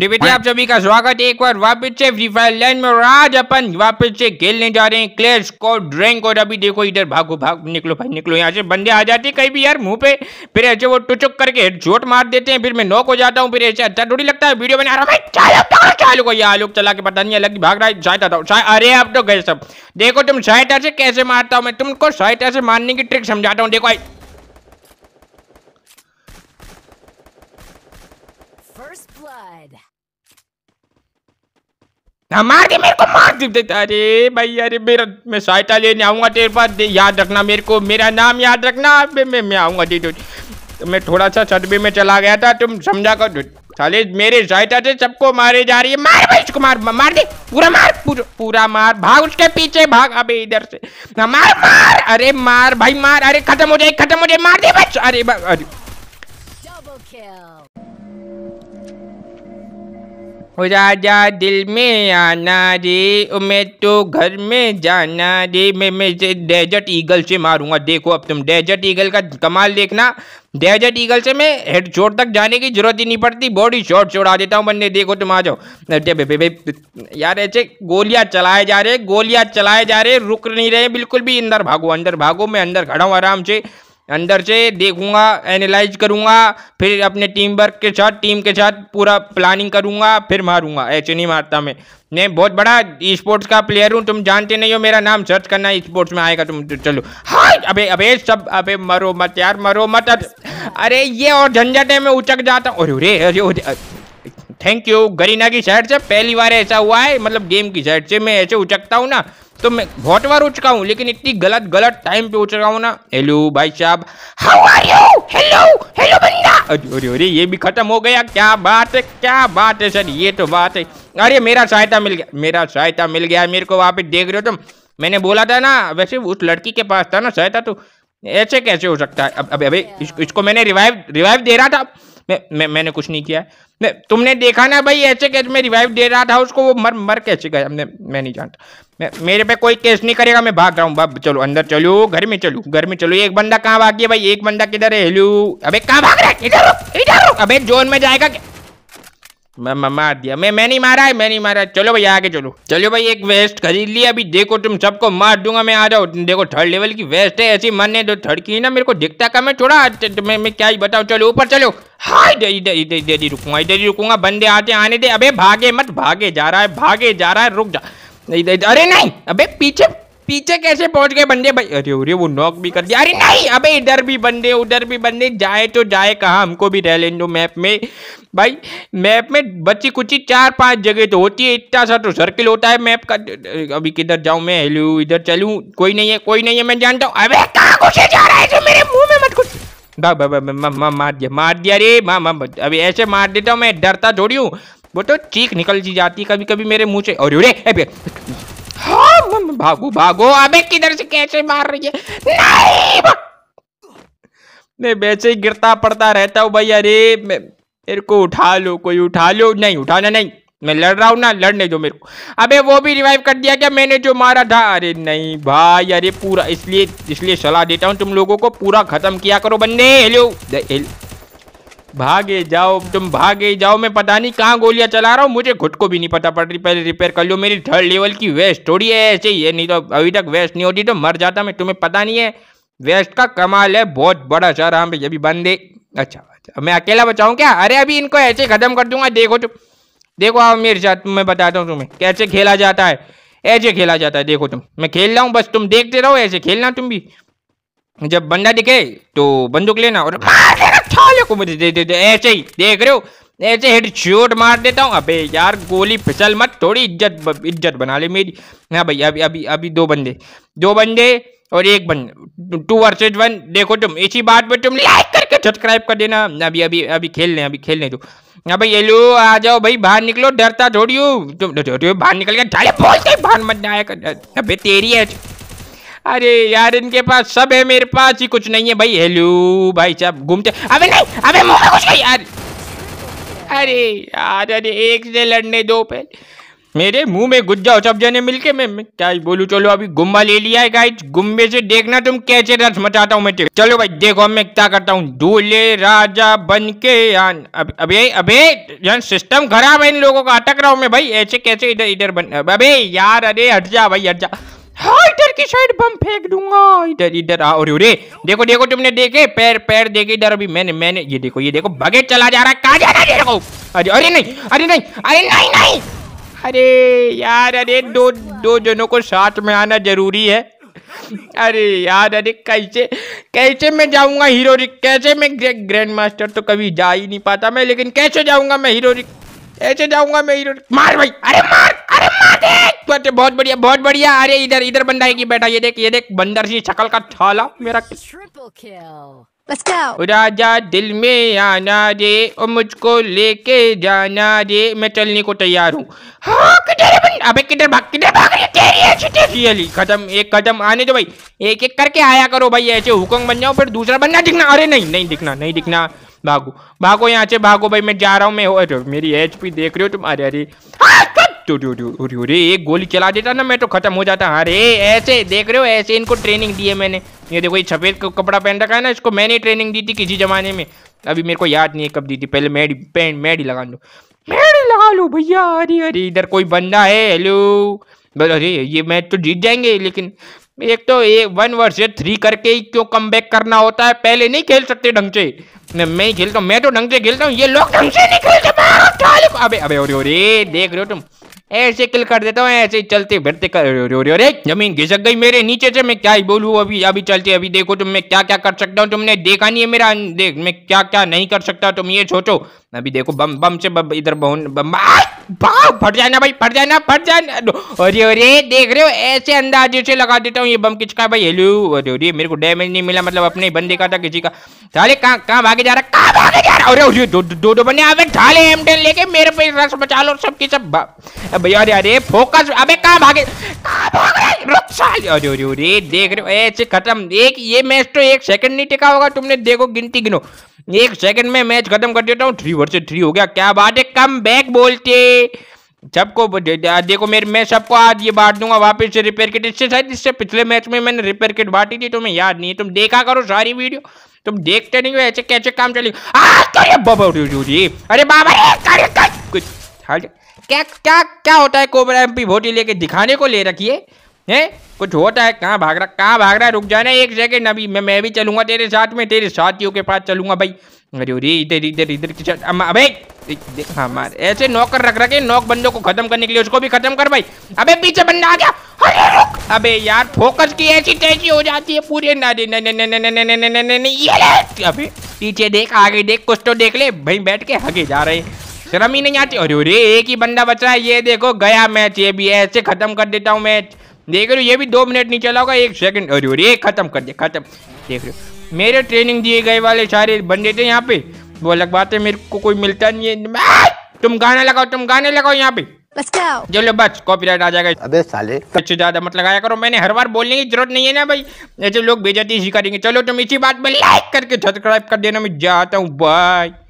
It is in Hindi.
रिपीटली आप सभी का स्वागत एक बार वापस से फ्री फायर लाइन में और आज अपन वापस से खेलने जा रहे हैं क्लेश को ड्रैंक और अभी देखो इधर भागो भाग निकलो भाई निकलो यहाँ से बंदे आ जाते कहीं भी यार मुंह पे फिर ऐसे वो टुचुक करके चोट मार देते हैं फिर मैं नॉक हो जाता हूँ फिर ऐसे अच्छा थोड़ी लगता है वीडियो बना रहा चालू ये आलोक चला के पता नहीं अलग भाग रहा है सहायता था अरे आप तो गए सब देखो तुम सहायता से कैसे मारता हूँ मैं तुमको सहायता से मारने की ट्रिक समझाता हूँ देखो ना मार दे मेरे को मार दे अरे भाई अरे मेरा मैं सहायता लेने आऊंगा तेरे पास याद रखना मेरे को मेरा नाम याद रखना मैं मैं आऊंगा आऊँगा दी। तो मैं थोड़ा सा सदबे में चला गया था तुम समझा कर साले मेरे सहायता से सबको मारे जा रही है मार भाई इसको मार मार दे पूरा मार पूर, पूरा मार भाग उसके पीछे भाग अबे इधर से ना मार मार अरे मार भाई मार अरे खत्म हो जाए खत्म हो जाए मार दे बस अरे अरे राजा दिल में आना रे मैं तो घर में जाना रे मैं मैं डेजर्ट ईगल से मारूंगा देखो अब तुम डेजर्ट ईगल का कमाल देखना डेजर्ट ईगल से मैं हेड शॉट तक जाने की जरूरत ही नहीं पड़ती बॉडी शॉट छोड़ा देता हूँ बंदे देखो तुम आ जाओ यार ऐसे गोलियां चलाए जा रहे गोलियां चलाए जा रहे रुक नहीं रहे बिल्कुल भी अंदर भागो अंदर भागो मैं अंदर खड़ा हूँ आराम से अंदर से देखूंगा एनालाइज करूंगा फिर अपने टीम वर्क के साथ टीम के साथ पूरा प्लानिंग करूंगा फिर मारूंगा ऐसे नहीं मारता मैं नहीं बहुत बड़ा स्पोर्ट्स का प्लेयर हूँ तुम जानते नहीं हो मेरा नाम सर्च करना स्पोर्ट्स में आएगा तुम चलो हाँ अबे अबे सब अबे मरो मत यार मरो मत अरे ये और झंझट है मैं उचक जाता हूँ अरे अरे थैंक यू गरीना की साइड से पहली बार ऐसा हुआ है मतलब गेम की साइड से मैं ऐसे उचकता हूँ ना तो मैं बहुत बार उचका हूँ लेकिन इतनी गलत गलत टाइम पे उचका हूँ ना हेलो भाई साहब how are you hello hello बंदा अरे अरे ये भी खत्म हो गया क्या बात है क्या बात है सर ये तो बात है अरे मेरा सहायता मिल गया मेरा सहायता मिल गया मेरे को वहाँ पे देख रहे हो तुम मैंने बोला था ना वैसे उस लड़की के पास था ना सहायता तो ऐसे कैसे हो सकता है अब अबे, इसको, इसको मैंने रिवाइव रिवाइव दे रहा था मैं, मैंने कुछ नहीं किया है तुमने देखा ना भाई ऐसे कैसे में रिवाइव दे रहा था उसको वो मर मर कैसे गया मैं मैं नहीं जानता मैं मेरे पे कोई केस नहीं करेगा मैं भाग रहा हूँ बाप चलो अंदर चलो घर में चलो घर में चलो एक बंदा कहाँ भाग गया भाई एक बंदा किधर है हेलो अबे कहाँ भाग रहा है इधर इधर अबे जोन में जाएगा मैं मार दिया मैं मैं नहीं मारा है मैं नहीं मारा चलो भाई आगे चलो चलो भाई एक वेस्ट खरीद लिया अभी देखो तुम सबको मार दूंगा मैं आ जाओ देखो थर्ड लेवल की वेस्ट है ऐसी ने तो थर्ड की ना मेरे को दिखता का मैं थोड़ा मैं, मैं क्या ही बताऊँ चलो ऊपर चलो इधर इधर इधर इधर ही रुकूंगा इधर ही रुकूंगा बंदे आते आने दे अबे भागे मत भागे जा रहा है भागे जा रहा है रुक जा इधर अरे नहीं अबे पीछे पीछे कैसे पहुंच गए बंदे भाई अरे अरे वो नॉक भी कर दिया अरे नहीं अबे इधर भी बंदे उधर भी बंदे जाए तो जाए कहाँ हमको भी रह लें दो मैप में भाई मैप में बची कुची चार पांच जगह तो होती है इतना सा तो सर्किल होता है मैप का अभी किधर जाऊँ मैं हेलो इधर चलूँ कोई नहीं है कोई नहीं है मैं जानता हूँ अबे कहाँ घुसे जा रहा है जो मेरे मुंह में मत घुस मार दिया मार दिया रे मा मा अभी ऐसे मार देता हूँ मैं डरता थोड़ी हूँ वो तो चीख निकल जी जाती कभी कभी मेरे मुँह से और हाँ भागो भागो अबे किधर से कैसे मार रही है नहीं मैं वैसे ही गिरता पड़ता रहता हूँ भाई अरे मेरे को उठा लो कोई उठा लो नहीं उठाना नहीं मैं लड़ रहा हूँ ना लड़ने जो मेरे को अबे वो भी रिवाइव कर दिया क्या मैंने जो मारा था अरे नहीं भाई अरे पूरा इसलिए इसलिए सलाह देता हूँ तुम लोगों को पूरा खत्म किया करो बंदे हेलो भागे जाओ तुम भागे जाओ मैं पता नहीं कहाँ गोलियां चला रहा हूँ मुझे खुद को भी नहीं पता पड़ रही पहले रिपेयर कर लो मेरी थर्ड लेवल की वेस्ट थोड़ी है ऐसे ही है नहीं तो अभी तक वेस्ट नहीं होती तो मर जाता मैं तुम्हें पता नहीं है वेस्ट का कमाल है बहुत बड़ा शहर हम भाई अभी बंदे अच्छा अच्छा मैं अकेला बचाऊँ क्या अरे अभी इनको ऐसे खत्म कर दूंगा देखो तुम देखो आओ मेरे साथ मैं बताता हूँ तुम्हें कैसे खेला जाता है ऐसे खेला जाता है देखो तुम मैं खेल रहा हूँ बस तुम देखते रहो ऐसे खेलना तुम भी जब बंदा दिखे तो बंदूक लेना और मार को मुझे दे दे दे ऐसे ही देख रहे हो ऐसे हेड शोट मार देता हूँ अबे यार गोली फिसल मत थोड़ी इज्जत इज्जत बना ले मेरी हाँ भाई अभी अभी अभी दो बंदे दो बंदे और एक बंदे टू वर्सेज वन देखो तुम इसी बात पर तुम लाइक करके सब्सक्राइब कर देना अभी अभी अभी खेल लें अभी खेल लें तो हाँ भाई येलो आ जाओ भाई बाहर निकलो डरता ढोड़ियो बाहर निकल गया ढाले बोलते बाहर मत आया कर अबे तेरी है अरे यार इनके पास सब है मेरे पास ही कुछ नहीं है भाई हेलो भाई साहब घूमते अबे नहीं अबे मोरा कुछ नहीं यार अरे यार अरे एक से लड़ने दो पहले मेरे मुंह में गुज्जा जाओ सब जने मिलके मैं, मैं क्या बोलू चलो अभी गुम्बा ले लिया है गाइज गुम्बे से देखना तुम कैसे रस मचाता हूँ मैं चलो भाई देखो मैं क्या करता हूँ दूल्हे राजा बन के यान अब अबे अबे यार सिस्टम खराब है इन लोगों का अटक रहा हूँ मैं भाई ऐसे कैसे इधर इधर बन अबे यार अरे हट जा भाई हट जा हाँ इधर की साइड बम फेंक दूंगा इधर इधर आ और रे देखो देखो तुमने देखे पैर पैर देखे इधर अभी मैंने मैंने ये देखो ये देखो बगेट चला जा रहा है कहा जा रहा है अरे अरे नहीं अरे नहीं अरे नहीं अरे नहीं अरे यार अरे दो दो जनों को साथ में आना जरूरी है अरे यार अरे कैसे कैसे मैं जाऊंगा हीरो रिक कैसे मैं ग्रैंड मास्टर तो कभी जा ही नहीं पाता मैं लेकिन कैसे जाऊंगा मैं हीरो रिक कैसे जाऊंगा मैं हीरो मार भाई अरे मार अरे मार दे तो बहुत बढ़िया बहुत बढ़िया अरे इधर इधर बंदा है कि बैठा ये देख ये देख बंदर सी शकल का थाला मेरा Let's go. राजा दिल में आना रे और मुझको लेके जाना रे मैं चलने को तैयार हूँ हाँ अबे किधर भाग किधर भाग रही है खत्म एक कदम आने दो भाई एक एक करके आया करो भाई ऐसे हुकुम बन जाओ फिर दूसरा बनना दिखना अरे नहीं नहीं दिखना नहीं दिखना भागो भागो यहाँ से भागो भाई मैं जा रहा हूँ मैं मेरी एच पी देख रहे हो तुम अरे अरे हाँ, अरे एक गोली चला देता ना मैं तो खत्म हो जाता अरे हाँ ऐसे देख रहे हो ऐसे इनको ट्रेनिंग दी है मैंने ये देखो ये छपेद कपड़ा पहन रखा है ना इसको मैंने ट्रेनिंग दी थी किसी जमाने में अभी मेरे को याद नहीं है कब दी थी पहले मैडी पैन मैडी लगा लो मैडी लगा लो भैया अरे अरे इधर कोई बंदा है हेलो अरे ये मैच तो जीत जाएंगे लेकिन एक तो ये वन वर्ष थ्री करके ही क्यों कम बैक करना होता है पहले नहीं खेल सकते ढंग से मैं ही खेलता हूँ मैं तो ढंग से खेलता हूँ ये लोग ढंग से नहीं खेलते अबे अबे अरे अरे देख रहे हो तुम ऐसे क्लिक कर देता हूँ ऐसे ही चलते फिरते जमीन घिसक गई मेरे नीचे से मैं क्या ही बोलू अभी अभी चलते अभी देखो तुम मैं क्या क्या कर सकता हूँ तुमने देखा नहीं है मेरा देख मैं क्या क्या नहीं कर सकता तुम ये सोचो अभी देखो बम बम से बम इधर बहुन बम फट जाना भाई फट जाना फट जाना अरे अरे देख रहे हो ऐसे अंदाजे से लगा देता हूँ ये बम किसका भाई हेलो अरे अरे मेरे को डैमेज नहीं मिला मतलब अपने बंदे का था किसी का साले कहाँ कहाँ भागे जा रहा कहाँ भागे जा रहा अरे दो दो बने आवे ढाले एम लेके मेरे पे रस बचा लो सबकी सब अबे अरे अरे फोकस अबे कहाँ भागे कहाँ भाग रहे रुक साले अरे अरे अरे देख रहे हो ऐसे खत्म एक ये मैच तो एक सेकंड नहीं टिका होगा तुमने देखो गिनती गिनो एक सेकंड में मैच खत्म कर देता हूँ थ्री वर्सेज थ्री हो गया क्या बात है कम बैक बोलते सबको देखो मेरे मैं सबको आज ये बांट दूंगा वापस से रिपेयर किट इससे शायद इससे पिछले मैच में मैंने रिपेयर किट बांटी थी तुम्हें याद नहीं है तुम देखा करो सारी वीडियो तुम देखते नहीं हो ऐसे कैसे काम चली अरे बाबा कुछ बाबा क्या क्या क्या होता है कोबरा एमपी भोटी लेके दिखाने को ले रखिए है कुछ होता है कहाँ भाग रहा कहाँ भाग रहा है रुक जाना एक सेकेंड अभी मैं मैं भी चलूंगा तेरे साथ में तेरे साथियों के पास चलूंगा भाई अरे अरे इधर इधर इधर की अबे हमारे ऐसे नौकर रख रखे नौक बंदों को खत्म करने के लिए उसको भी खत्म कर भाई अबे पीछे बंदा आ गया अरे रुक अबे यार फोकस की ऐसी तैसी हो जाती है पूरे नारे अबे पीछे देख आगे देख कुछ तो देख ले भाई बैठ के आगे जा रहे हैं शर्म ही नहीं आती अरे एक ही बंदा बचा है ये देखो गया मैच ये भी ऐसे खत्म कर देता हूँ मैच देख रहे हो ये भी दो मिनट नहीं चला होगा एक सेकंड अरे अरे खत्म कर दे खत्म देख रहे हो मेरे ट्रेनिंग दिए गए वाले सारे बंदे थे यहाँ पे वो अलग बात है मेरे को कोई मिलता नहीं है तुम गाना लगाओ तुम गाने लगाओ यहाँ पे चलो बस कॉपीराइट आ जाएगा अबे साले कुछ ज्यादा मत लगाया करो मैंने हर बार बोलने की जरूरत नहीं है ना भाई ऐसे लोग बेजती ही करेंगे चलो तुम इसी बात में लाइक करके सब्सक्राइब कर देना मैं जाता हूँ बाय